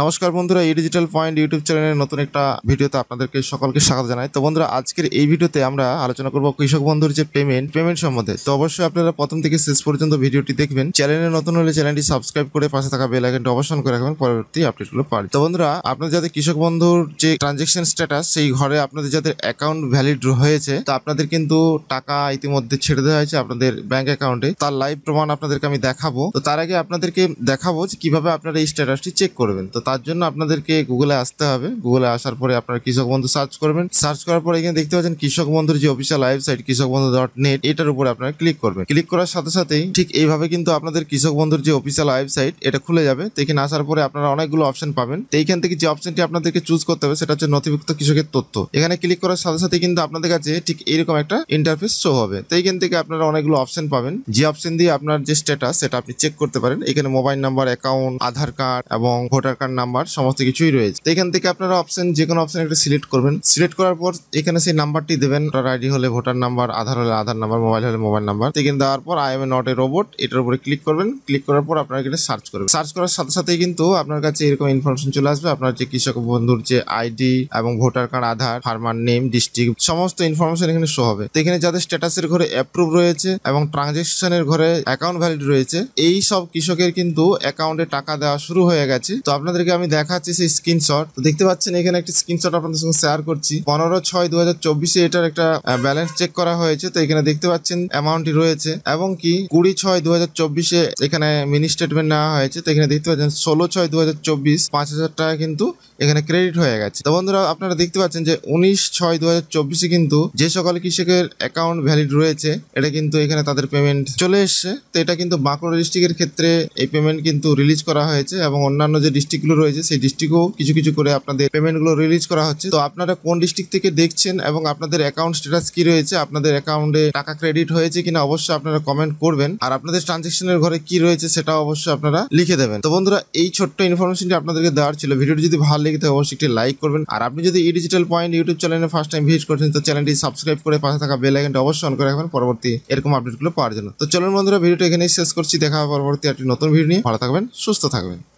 নমস্কার বন্ধুরা এই ডিজিটাল পয়েন্ট ইউটিউব চ্যানেলের নতুন একটা ভিডিওতে আপনাদেরকে সকলকে স্বাগত জানাই তো বন্ধুরা আজকের এই ভিডিওতে আমরা আলোচনা করব কৃষক বন্ধুর যে পেমেন্ট পেমেন্ট সম্বন্ধে তো অবশ্যই আপনারা প্রথম থেকে শেষ পর্যন্ত ভিডিওটি দেখবেন চ্যানেলে নতুন হলে চ্যানেলটি সাবস্ক্রাইব করে পাশে থাকা বেল আইকনটি অবসান করে রাখবেন পরবর্তী আপডেটগুলো পারি তো বন্ধুরা আপনার যাদের কৃষক বন্ধুর যে ট্রানজেকশন স্ট্যাটাস সেই ঘরে আপনাদের যাদের অ্যাকাউন্ট ভ্যালিড হয়েছে তো আপনাদের কিন্তু টাকা ইতিমধ্যে ছেড়ে দেওয়া হয়েছে আপনাদের ব্যাংক অ্যাকাউন্টে তার লাইভ প্রমাণ আপনাদেরকে আমি দেখাবো তো তার আগে আপনাদেরকে দেখাবো যে কিভাবে আপনারা এই স্ট্যাটাসটি চেক করবেন তো তার জন্য আপনাদেরকে গুগলে আসতে হবে গুগলে আসার পরে আপনারা কৃষক বন্ধু সার্চ করবেন সার্চ করার পরে এখানে দেখতে পাচ্ছেন কৃষক বন্ধুর যে অফিসিয়াল ওয়েবসাইট কৃষক বন্ধু ডট নেট এটার উপরে আপনারা ক্লিক করবেন ক্লিক করার সাথে সাথেই ঠিক এইভাবে কিন্তু আপনাদের কৃষক বন্ধুর যে অফিসিয়াল ওয়েবসাইট এটা খুলে যাবে এখানে আসার পরে আপনারা অনেকগুলো অপশন পাবেন এইখান থেকে যে অপশনটি আপনাদেরকে চুজ করতে হবে সেটা হচ্ছে নথিভুক্ত কৃষকের তথ্য এখানে ক্লিক করার সাথে সাথে কিন্তু আপনাদের কাছে ঠিক এরকম একটা ইন্টারফেস শো হবে তো এইখান থেকে আপনারা অনেকগুলো অপশন পাবেন যে অপশন দিয়ে আপনার যে স্ট্যাটাস সেটা আপনি চেক করতে পারেন এখানে mobile number account Aadhaar card এবং ভোটার কার্ড নাম্বার সমস্ত কিছুই রয়েছে তো এখান থেকে আপনারা অপশন যে কোনো অপশন একটা সিলেক্ট করবেন সিলেক্ট করার পর এখানে সেই নাম্বারটি দেবেন ভোটার আইডি হলে ভোটার নাম্বার আধার হলে আধার নাম্বার মোবাইল হলে মোবাইল নাম্বার এখানে দেওয়ার পর I am a not a robot এটার উপরে ক্লিক করবেন ক্লিক করার পর আপনারা এখানে সার্চ করবেন সার্চ করার সাথে সাথেই কিন্তু আপনার কাছে এরকম ইনফরমেশন চলে আসবে আপনার যে কৃষক বন্ধুর যে আইডি এবং voter card Aadhaar farmer name district সমস্ত ইনফরমেশন এখানে শো হবে তো এখানে যাদের স্ট্যাটাসের ঘরে অ্যাপ্রুভ রয়েছে এবং ট্রানজেকশনের ঘরে অ্যাকাউন্ট ভ্যালিড রয়েছে এই সব কৃষকের কিন্তু অ্যাকাউন্টে টাকা দেওয়া শুরু হয়ে গেছে তো আপনাদের আপনাদেরকে আমি দেখাচ্ছি সেই স্ক্রিনশট তো দেখতে পাচ্ছেন এখানে একটি স্ক্রিনশট আপনাদের সঙ্গে শেয়ার করছি পনেরো ছয় দু হাজার চব্বিশে এটার একটা ব্যালেন্স চেক করা হয়েছে তো এখানে দেখতে পাচ্ছেন অ্যামাউন্টটি রয়েছে এবং কি কুড়ি ছয় দু হাজার চব্বিশে এখানে মিনি স্টেটমেন্ট নেওয়া হয়েছে তো এখানে দেখতে পাচ্ছেন ষোলো ছয় দু হাজার চব্বিশ পাঁচ হাজার টাকা কিন্তু এখানে ক্রেডিট হয়ে গেছে তো বন্ধুরা আপনারা দেখতে পাচ্ছেন যে উনিশ ছয় দু হাজার চব্বিশে কিন্তু যে সকল কৃষকের অ্যাকাউন্ট ভ্যালিড রয়েছে এটা কিন্তু এখানে তাদের পেমেন্ট চলে এসছে তো এটা কিন্তু বাঁকুড়া ডিস্ট্রিক্টের ক্ষেত্রে এই পেমেন্ট কিন্তু রিলিজ করা হয়েছে এবং অন্যান্য যে ডিস্ট্রিক্ট ডিস্ট্রিক্টগুলো রয়েছে সেই ডিস্ট্রিক্টও কিছু কিছু করে আপনাদের পেমেন্টগুলো রিলিজ করা হচ্ছে তো আপনারা কোন ডিস্ট্রিক্ট থেকে দেখছেন এবং আপনাদের অ্যাকাউন্ট স্ট্যাটাস কি রয়েছে আপনাদের অ্যাকাউন্টে টাকা ক্রেডিট হয়েছে কিনা অবশ্যই আপনারা কমেন্ট করবেন আর আপনাদের ট্রানজেকশনের ঘরে কি রয়েছে সেটা অবশ্যই আপনারা লিখে দেবেন তো বন্ধুরা এই ছোট্ট ইনফরমেশনটি আপনাদেরকে দেওয়ার ছিল ভিডিওটি যদি ভালো লেগে থাকে অবশ্যই একটি লাইক করবেন আর আপনি যদি ই ডিজিটাল পয়েন্ট ইউটিউব চ্যানেলে ফার্স্ট টাইম ভিজিট করছেন তো চ্যানেলটি সাবস্ক্রাইব করে পাশে থাকা বেল আইকনটি অবশ্যই অন করে রাখবেন পরবর্তী এরকম আপডেটগুলো পাওয়ার জন্য তো চলুন বন্ধুরা ভিডিওটা এখানেই শেষ করছি দেখা হবে পরবর্তী একটি নতুন ভিডিও নিয়ে ভালো থাকবেন সুস্থ থাকবেন